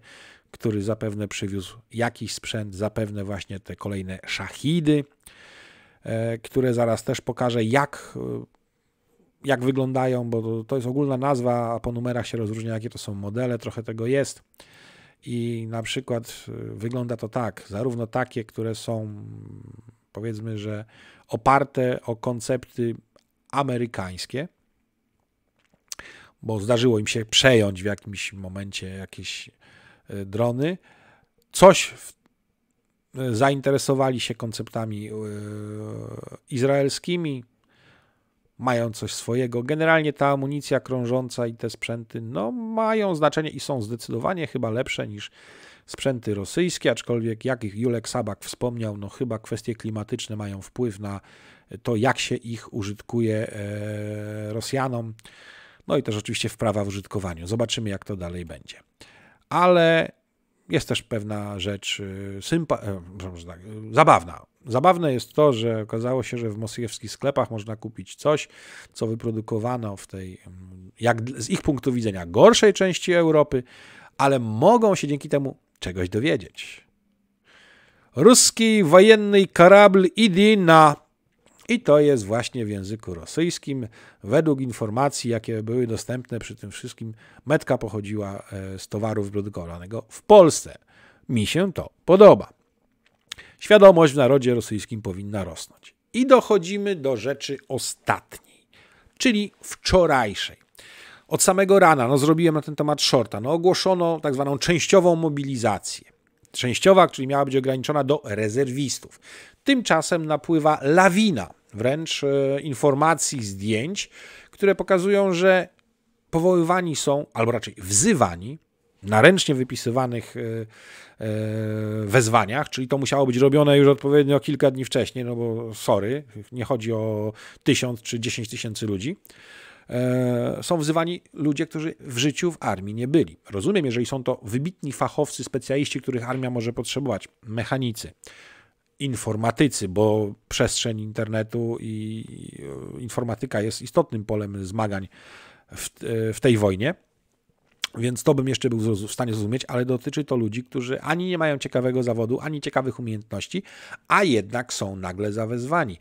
który zapewne przywiózł jakiś sprzęt, zapewne właśnie te kolejne szachidy, e, które zaraz też pokażę, jak y, jak wyglądają, bo to, to jest ogólna nazwa, a po numerach się rozróżnia, jakie to są modele, trochę tego jest. I na przykład y, wygląda to tak, zarówno takie, które są powiedzmy, że oparte o koncepty amerykańskie, bo zdarzyło im się przejąć w jakimś momencie jakieś y, drony. Coś w, y, zainteresowali się konceptami izraelskimi, mają coś swojego. Generalnie ta amunicja krążąca i te sprzęty no, mają znaczenie i są zdecydowanie chyba lepsze niż sprzęty rosyjskie, aczkolwiek jak ich Julek Sabak wspomniał, no chyba kwestie klimatyczne mają wpływ na to, jak się ich użytkuje e, Rosjanom. No i też oczywiście wprawa w użytkowaniu. Zobaczymy, jak to dalej będzie. Ale jest też pewna rzecz y, sympa e, tak, zabawna. Zabawne jest to, że okazało się, że w moskiewskich sklepach można kupić coś, co wyprodukowano w tej, mm, jak z ich punktu widzenia, gorszej części Europy, ale mogą się dzięki temu czegoś dowiedzieć. Ruski wojenny karabl na i to jest właśnie w języku rosyjskim. Według informacji, jakie były dostępne przy tym wszystkim, metka pochodziła e, z towarów brudgolanego w Polsce. Mi się to podoba. Świadomość w narodzie rosyjskim powinna rosnąć. I dochodzimy do rzeczy ostatniej, czyli wczorajszej. Od samego rana, no zrobiłem na ten temat shorta, no ogłoszono tak zwaną częściową mobilizację. Częściowa, czyli miała być ograniczona do rezerwistów. Tymczasem napływa lawina wręcz e, informacji, zdjęć, które pokazują, że powoływani są, albo raczej wzywani na ręcznie wypisywanych e, e, wezwaniach, czyli to musiało być robione już odpowiednio kilka dni wcześniej, no bo sorry, nie chodzi o tysiąc czy dziesięć tysięcy ludzi. Są wzywani ludzie, którzy w życiu w armii nie byli. Rozumiem, jeżeli są to wybitni fachowcy, specjaliści, których armia może potrzebować, mechanicy, informatycy, bo przestrzeń internetu i informatyka jest istotnym polem zmagań w, w tej wojnie. Więc to bym jeszcze był w stanie zrozumieć, ale dotyczy to ludzi, którzy ani nie mają ciekawego zawodu, ani ciekawych umiejętności, a jednak są nagle zawezwani.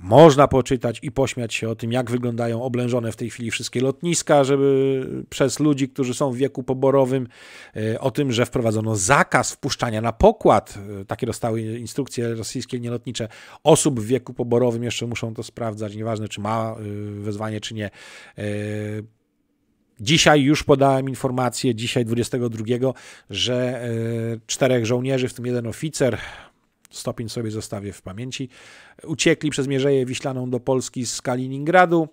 Można poczytać i pośmiać się o tym, jak wyglądają oblężone w tej chwili wszystkie lotniska, żeby przez ludzi, którzy są w wieku poborowym, e, o tym, że wprowadzono zakaz wpuszczania na pokład, e, takie dostały instrukcje rosyjskie nielotnicze, osób w wieku poborowym, jeszcze muszą to sprawdzać, nieważne czy ma e, wezwanie, czy nie. Dzisiaj już podałem informację, dzisiaj 22, że czterech żołnierzy, w tym jeden oficer, Stopień sobie zostawię w pamięci. Uciekli przez Mierzeję Wiślaną do Polski z Kaliningradu.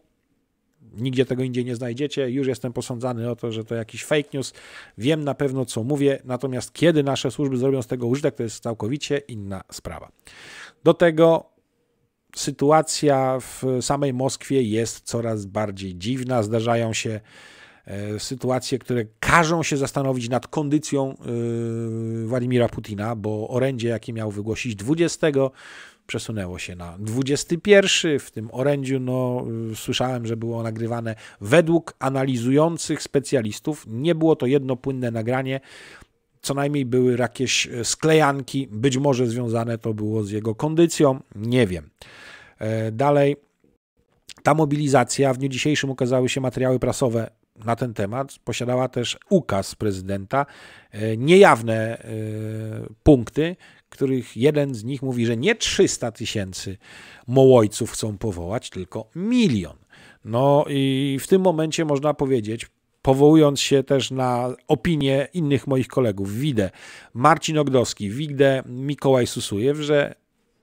Nigdzie tego indziej nie znajdziecie. Już jestem posądzany o to, że to jakiś fake news. Wiem na pewno, co mówię, natomiast kiedy nasze służby zrobią z tego użytek, to jest całkowicie inna sprawa. Do tego sytuacja w samej Moskwie jest coraz bardziej dziwna. Zdarzają się E, sytuacje, które każą się zastanowić nad kondycją e, Władimira Putina, bo orędzie, jakie miał wygłosić 20, przesunęło się na 21. W tym orędziu no, e, słyszałem, że było nagrywane według analizujących specjalistów. Nie było to jedno płynne nagranie. Co najmniej były jakieś sklejanki, być może związane to było z jego kondycją, nie wiem. Dalej, ta mobilizacja, w dniu dzisiejszym ukazały się materiały prasowe na ten temat. Posiadała też ukaz prezydenta, e, niejawne e, punkty, których jeden z nich mówi, że nie 300 tysięcy Mołojców chcą powołać, tylko milion. No i w tym momencie można powiedzieć, powołując się też na opinie innych moich kolegów, widzę Marcin Ogdowski, widzę Mikołaj Susujew, że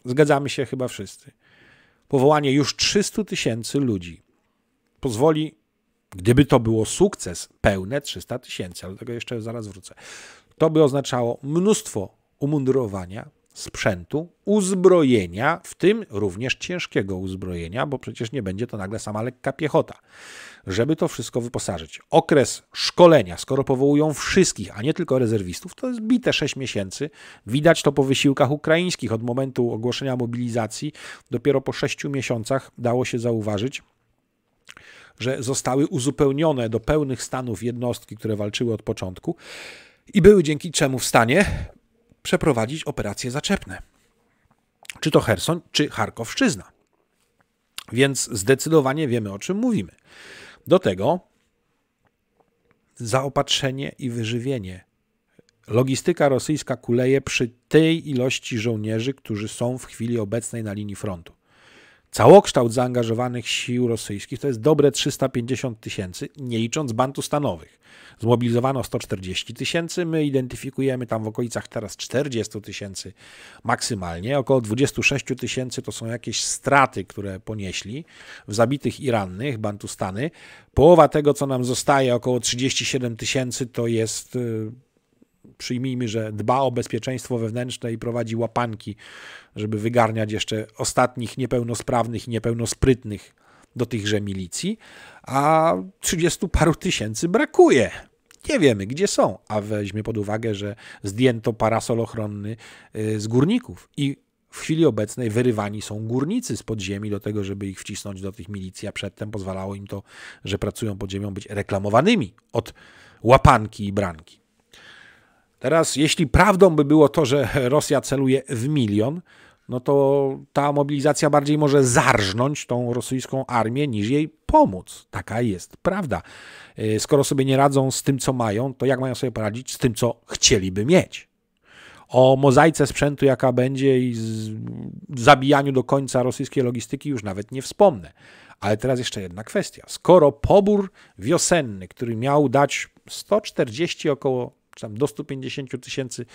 zgadzamy się chyba wszyscy. Powołanie już 300 tysięcy ludzi pozwoli Gdyby to było sukces, pełne 300 tysięcy, ale do tego jeszcze zaraz wrócę, to by oznaczało mnóstwo umundurowania, sprzętu, uzbrojenia, w tym również ciężkiego uzbrojenia, bo przecież nie będzie to nagle sama lekka piechota. Żeby to wszystko wyposażyć. Okres szkolenia, skoro powołują wszystkich, a nie tylko rezerwistów, to jest bite 6 miesięcy. Widać to po wysiłkach ukraińskich. Od momentu ogłoszenia mobilizacji, dopiero po 6 miesiącach dało się zauważyć, że zostały uzupełnione do pełnych stanów jednostki, które walczyły od początku i były dzięki czemu w stanie przeprowadzić operacje zaczepne. Czy to Herson, czy Charkowszczyzna. Więc zdecydowanie wiemy, o czym mówimy. Do tego zaopatrzenie i wyżywienie. Logistyka rosyjska kuleje przy tej ilości żołnierzy, którzy są w chwili obecnej na linii frontu. Całokształt zaangażowanych sił rosyjskich to jest dobre 350 tysięcy, nie licząc bantu stanowych. Zmobilizowano 140 tysięcy, my identyfikujemy tam w okolicach teraz 40 tysięcy maksymalnie. Około 26 tysięcy to są jakieś straty, które ponieśli w zabitych i rannych bantustany. Połowa tego, co nam zostaje, około 37 tysięcy, to jest y, przyjmijmy, że dba o bezpieczeństwo wewnętrzne i prowadzi łapanki, żeby wygarniać jeszcze ostatnich niepełnosprawnych i niepełnosprytnych do tychże milicji, a 30 paru tysięcy brakuje. Nie wiemy, gdzie są, a weźmy pod uwagę, że zdjęto parasol ochronny y, z górników i w chwili obecnej wyrywani są górnicy z podziemi do tego, żeby ich wcisnąć do tych milicji, a przedtem pozwalało im to, że pracują pod ziemią, być reklamowanymi od łapanki i branki. Teraz, jeśli prawdą by było to, że Rosja celuje w milion, no to ta mobilizacja bardziej może zarżnąć tą rosyjską armię niż jej pomóc. Taka jest prawda. E, skoro sobie nie radzą z tym, co mają, to jak mają sobie poradzić z tym, co chcieliby mieć? O mozaice sprzętu, jaka będzie i zabijaniu do końca rosyjskiej logistyki już nawet nie wspomnę. Ale teraz jeszcze jedna kwestia. Skoro pobór wiosenny, który miał dać 140 około czy tam do 150 tysięcy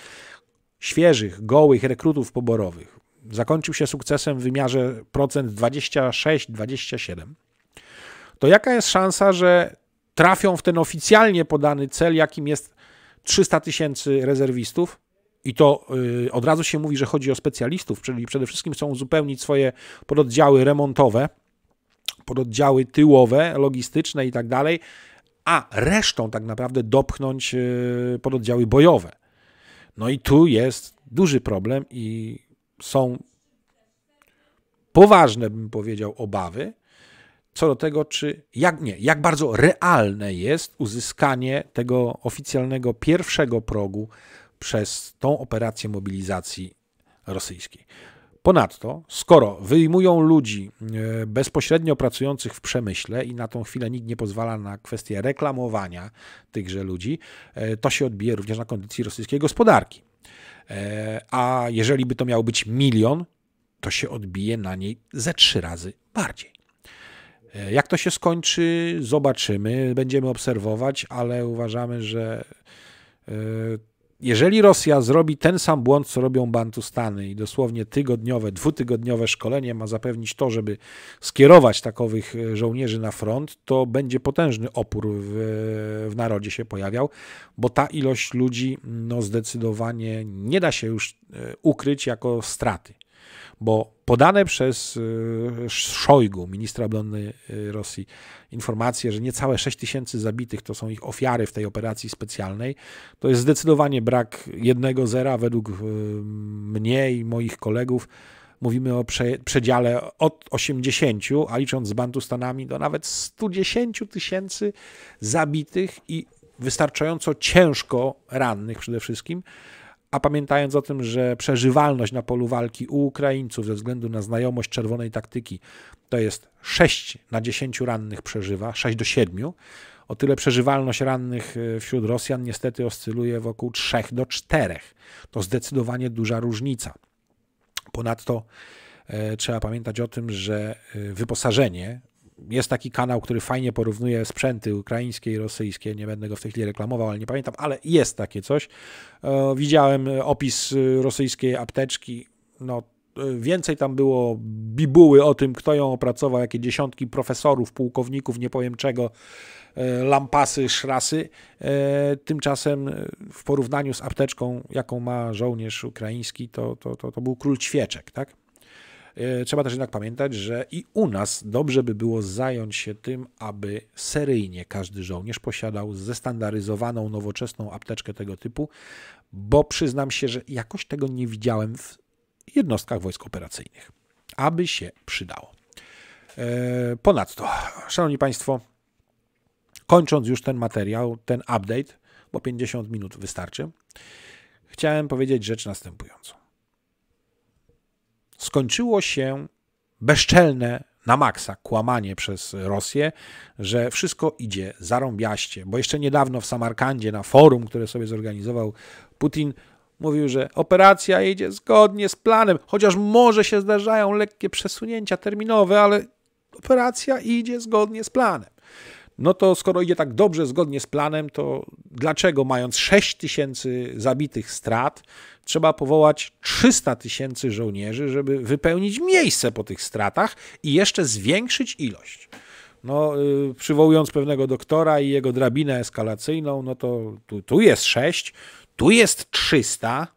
świeżych, gołych rekrutów poborowych. Zakończył się sukcesem w wymiarze procent 26-27. To jaka jest szansa, że trafią w ten oficjalnie podany cel, jakim jest 300 tysięcy rezerwistów? I to yy, od razu się mówi, że chodzi o specjalistów, czyli przede wszystkim chcą uzupełnić swoje pododdziały remontowe, pododdziały tyłowe, logistyczne i tak dalej, a resztą tak naprawdę dopchnąć e, pododdziały bojowe. No i tu jest duży problem i są poważne, bym powiedział, obawy co do tego, czy jak nie, jak bardzo realne jest uzyskanie tego oficjalnego pierwszego progu przez tą operację mobilizacji rosyjskiej. Ponadto, skoro wyjmują ludzi e, bezpośrednio pracujących w przemyśle i na tą chwilę nikt nie pozwala na kwestię reklamowania tychże ludzi, e, to się odbije również na kondycji rosyjskiej gospodarki. E, a jeżeli by to miał być milion, to się odbije na niej ze trzy razy bardziej. Jak to się skończy, zobaczymy, będziemy obserwować, ale uważamy, że jeżeli Rosja zrobi ten sam błąd, co robią Bantustany i dosłownie tygodniowe, dwutygodniowe szkolenie ma zapewnić to, żeby skierować takowych e, żołnierzy na front, to będzie potężny opór w, w narodzie się pojawiał, bo ta ilość ludzi no, zdecydowanie nie da się już e, ukryć jako straty bo podane przez y, Szojgu, ministra obrony y, Rosji, informacje, że niecałe 6 tysięcy zabitych to są ich ofiary w tej operacji specjalnej, to jest zdecydowanie brak jednego zera. Według y, mnie i moich kolegów mówimy o prze, przedziale od 80, a licząc z Bantustanami, do nawet 110 tysięcy zabitych i wystarczająco ciężko rannych przede wszystkim a pamiętając o tym, że przeżywalność na polu walki u Ukraińców ze względu na znajomość czerwonej taktyki to jest 6 na 10 rannych przeżywa, 6 do 7, o tyle przeżywalność rannych e, wśród Rosjan niestety oscyluje wokół 3 do 4. To zdecydowanie duża różnica. Ponadto e, trzeba pamiętać o tym, że e, wyposażenie jest taki kanał, który fajnie porównuje sprzęty ukraińskie i rosyjskie. Nie będę go w tej chwili reklamował, ale nie pamiętam, ale jest takie coś. E, widziałem opis rosyjskiej apteczki. No, e, więcej tam było bibuły o tym, kto ją opracował, jakie dziesiątki profesorów, pułkowników, nie powiem czego, e, lampasy, szrasy. Tymczasem w porównaniu z apteczką, jaką ma żołnierz ukraiński, to, to, to, to był król ćwieczek, tak? E, trzeba też jednak pamiętać, że i u nas dobrze by było zająć się tym, aby seryjnie każdy żołnierz posiadał zestandaryzowaną, nowoczesną apteczkę tego typu, bo przyznam się, że jakoś tego nie widziałem w jednostkach wojsk operacyjnych. Aby się przydało. E, ponadto, Szanowni Państwo, kończąc już ten materiał, ten update, bo 50 minut wystarczy, chciałem powiedzieć rzecz następującą skończyło się bezczelne na maksa kłamanie przez Rosję, że wszystko idzie zarąbiaście. Bo jeszcze niedawno w Samarkandzie na forum, które sobie zorganizował Putin, mówił, że operacja idzie zgodnie z planem, chociaż może się zdarzają lekkie przesunięcia terminowe, ale operacja idzie zgodnie z planem no to skoro idzie tak dobrze, zgodnie z planem, to dlaczego mając 6 tysięcy zabitych strat, trzeba powołać 300 tysięcy żołnierzy, żeby wypełnić miejsce po tych stratach i jeszcze zwiększyć ilość? No, y, przywołując pewnego doktora i jego drabinę eskalacyjną, no to tu, tu jest 6, tu jest 300,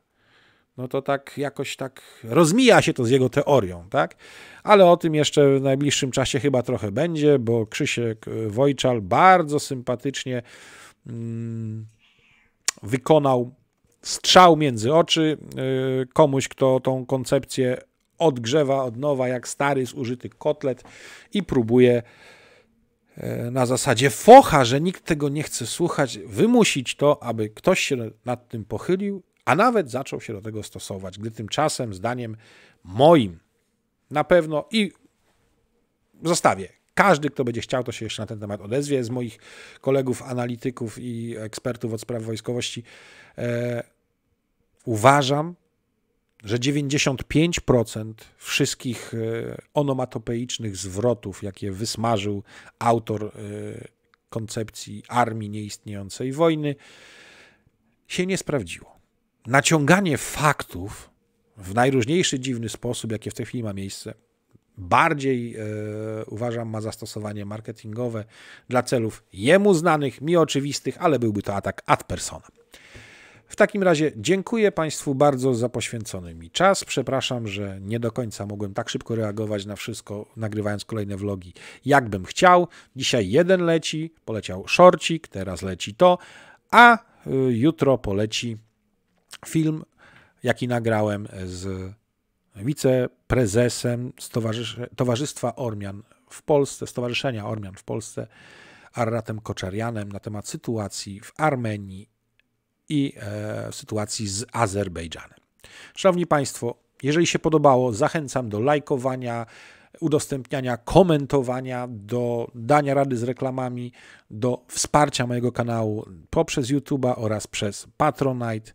no to tak jakoś tak rozmija się to z jego teorią, tak? Ale o tym jeszcze w najbliższym czasie chyba trochę będzie, bo Krzysiek y, Wojczal bardzo sympatycznie mm, wykonał strzał między oczy y, komuś, kto tą koncepcję odgrzewa od nowa, jak stary, zużyty kotlet i próbuje y, na zasadzie focha, że nikt tego nie chce słuchać, wymusić to, aby ktoś się nad tym pochylił a nawet zaczął się do tego stosować, gdy tymczasem, zdaniem moim, na pewno i zostawię. Każdy, kto będzie chciał, to się jeszcze na ten temat odezwie. Z moich kolegów, analityków i ekspertów od spraw wojskowości e, uważam, że 95% wszystkich e, onomatopeicznych zwrotów, jakie wysmażył autor e, koncepcji armii nieistniejącej wojny, się nie sprawdziło naciąganie faktów w najróżniejszy dziwny sposób, jakie w tej chwili ma miejsce, bardziej e, uważam ma zastosowanie marketingowe dla celów jemu znanych, mi oczywistych, ale byłby to atak ad persona. W takim razie dziękuję Państwu bardzo za poświęcony mi czas. Przepraszam, że nie do końca mogłem tak szybko reagować na wszystko, nagrywając kolejne vlogi, jakbym chciał. Dzisiaj jeden leci, poleciał szorcik, teraz leci to, a y, jutro poleci Film, jaki nagrałem z wiceprezesem Towarzystwa Ormian w Polsce, Stowarzyszenia Ormian w Polsce, Arratem Koczarianem na temat sytuacji w Armenii i e, sytuacji z Azerbejdżanem. Szanowni Państwo, jeżeli się podobało, zachęcam do lajkowania, udostępniania, komentowania, do dania rady z reklamami, do wsparcia mojego kanału poprzez YouTube'a oraz przez Patronite.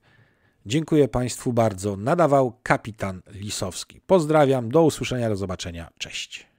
Dziękuję Państwu bardzo. Nadawał kapitan Lisowski. Pozdrawiam, do usłyszenia, do zobaczenia. Cześć.